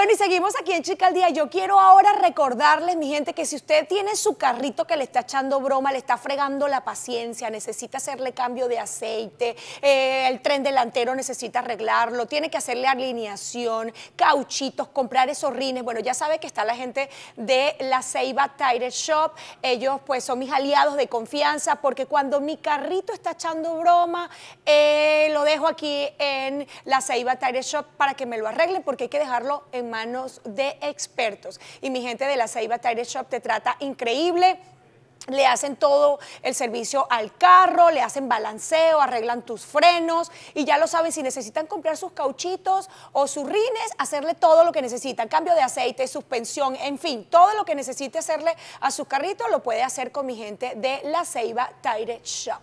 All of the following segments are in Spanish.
Bueno, y seguimos aquí en Chica al Día. Yo quiero ahora recordarles, mi gente, que si usted tiene su carrito que le está echando broma, le está fregando la paciencia, necesita hacerle cambio de aceite, eh, el tren delantero necesita arreglarlo, tiene que hacerle alineación, cauchitos, comprar esos rines. Bueno, ya sabe que está la gente de la Ceiba Tire Shop. Ellos, pues, son mis aliados de confianza porque cuando mi carrito está echando broma, eh, lo dejo aquí en la Ceiba Tire Shop para que me lo arregle porque hay que dejarlo en manos de expertos. Y mi gente de la Ceiba Tire Shop te trata increíble. Le hacen todo el servicio al carro, le hacen balanceo, arreglan tus frenos y ya lo saben, si necesitan comprar sus cauchitos o sus rines, hacerle todo lo que necesitan, cambio de aceite, suspensión, en fin, todo lo que necesite hacerle a su carrito lo puede hacer con mi gente de la Ceiba Tire Shop.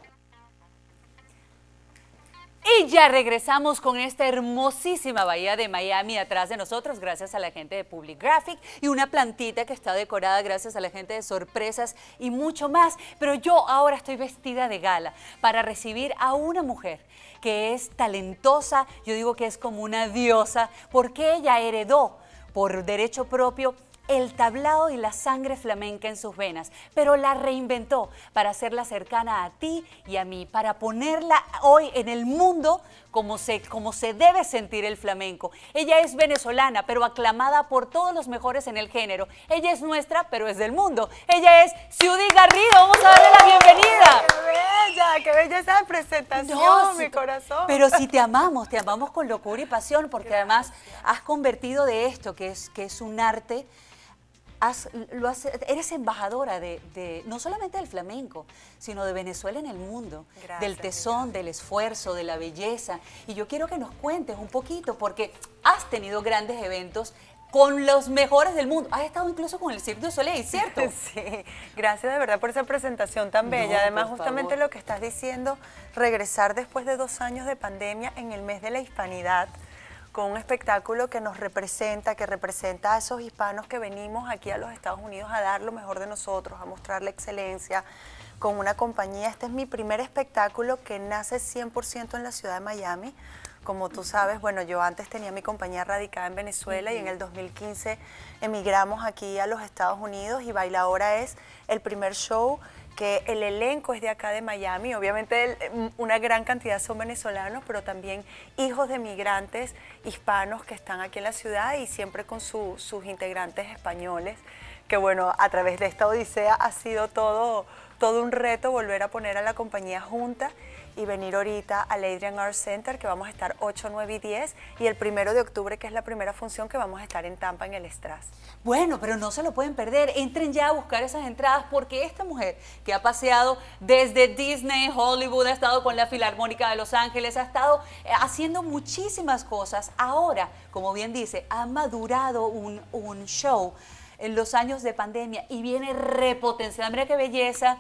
Y ya regresamos con esta hermosísima bahía de Miami atrás de nosotros, gracias a la gente de Public Graphic y una plantita que está decorada gracias a la gente de Sorpresas y mucho más. Pero yo ahora estoy vestida de gala para recibir a una mujer que es talentosa, yo digo que es como una diosa, porque ella heredó por derecho propio el tablao y la sangre flamenca en sus venas, pero la reinventó para hacerla cercana a ti y a mí, para ponerla hoy en el mundo como se, como se debe sentir el flamenco. Ella es venezolana, pero aclamada por todos los mejores en el género. Ella es nuestra, pero es del mundo. Ella es Ciudad Garrido. Vamos a darle la bienvenida. ¡Qué bella! ¡Qué bella esa presentación, mi corazón! Pero si te amamos, te amamos con locura y pasión, porque además has convertido de esto, que es, que es un arte, lo eres embajadora de, no solamente del flamenco, sino de Venezuela en el mundo, del tesón, del esfuerzo, de la belleza. Y yo quiero que nos cuentes un poquito, porque has tenido grandes eventos con los mejores del mundo. Has estado incluso con el Cirque du Soleil, ¿cierto? Sí, gracias de verdad por esa presentación tan bella. Además, justamente lo que estás diciendo, regresar después de dos años de pandemia en el mes de la hispanidad, con un espectáculo que nos representa, que representa a esos hispanos que venimos aquí a los Estados Unidos a dar lo mejor de nosotros, a mostrar la excelencia con una compañía. Este es mi primer espectáculo que nace 100% en la ciudad de Miami. Como tú sabes, bueno, yo antes tenía mi compañía radicada en Venezuela y en el 2015 emigramos aquí a los Estados Unidos y Baila Ahora es el primer show que el elenco es de acá de Miami, obviamente mm, una gran cantidad son venezolanos, pero también hijos de migrantes hispanos que están aquí en la ciudad y siempre con sus integrantes españoles, que bueno, a través de esta odisea ha sido todo todo un reto volver a poner a la compañía junta y venir ahorita al Adrian Arts Center, que vamos a estar 8, 9 y 10, y el primero de octubre, que es la primera función que vamos a estar en Tampa, en el Strass. Bueno, pero no se lo pueden perder, entren ya a buscar esas entradas, porque esta mujer que ha paseado desde Disney, Hollywood, ha estado con la Filarmónica de Los Ángeles, ha estado eh, haciendo muchísimas cosas, ahora, como bien dice, ha madurado un, un show en los años de pandemia y viene repotenciada. Mira qué belleza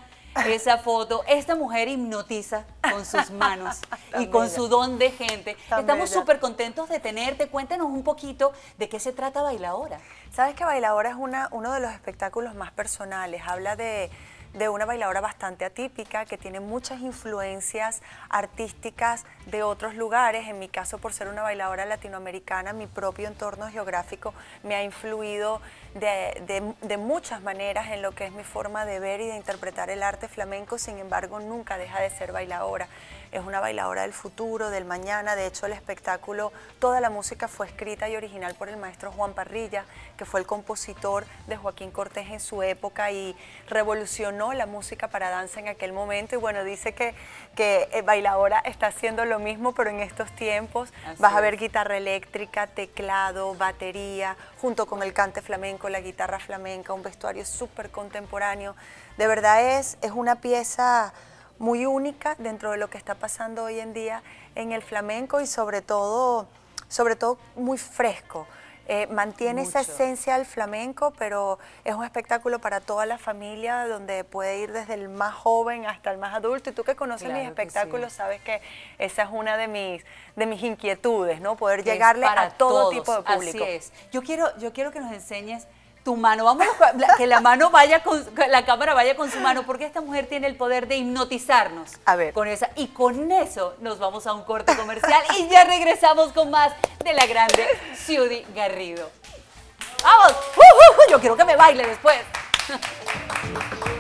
esa foto. Esta mujer hipnotiza con sus manos y con su don de gente. Estamos súper contentos de tenerte. Cuéntanos un poquito de qué se trata Bailadora, Sabes que Bailadora es una, uno de los espectáculos más personales. Habla de de una bailadora bastante atípica que tiene muchas influencias artísticas de otros lugares. En mi caso, por ser una bailadora latinoamericana, mi propio entorno geográfico me ha influido de, de, de muchas maneras en lo que es mi forma de ver y de interpretar el arte flamenco. Sin embargo, nunca deja de ser bailadora. Es una bailadora del futuro, del mañana. De hecho, el espectáculo, toda la música fue escrita y original por el maestro Juan Parrilla, que fue el compositor de Joaquín Cortés en su época y revolucionó la música para danza en aquel momento y bueno, dice que, que eh, Bailadora está haciendo lo mismo, pero en estos tiempos vas a ver guitarra eléctrica, teclado, batería, junto con el cante flamenco, la guitarra flamenca, un vestuario súper contemporáneo. De verdad es, es una pieza muy única dentro de lo que está pasando hoy en día en el flamenco y sobre todo, sobre todo muy fresco. Eh, mantiene esa esencia del flamenco, pero es un espectáculo para toda la familia, donde puede ir desde el más joven hasta el más adulto. Y tú que conoces mis espectáculos sabes que esa es una de mis, de mis inquietudes, ¿no? Poder llegarle a todo tipo de público. Yo quiero, yo quiero que nos enseñes tu mano, vamos que la mano vaya con, la cámara vaya con su mano, porque esta mujer tiene el poder de hipnotizarnos. A ver. Con esa, y con eso nos vamos a un corte comercial y ya regresamos con más de la grande Judy Garrido. ¡Vamos! ¡Uh, uh, uh! Yo quiero que me baile después.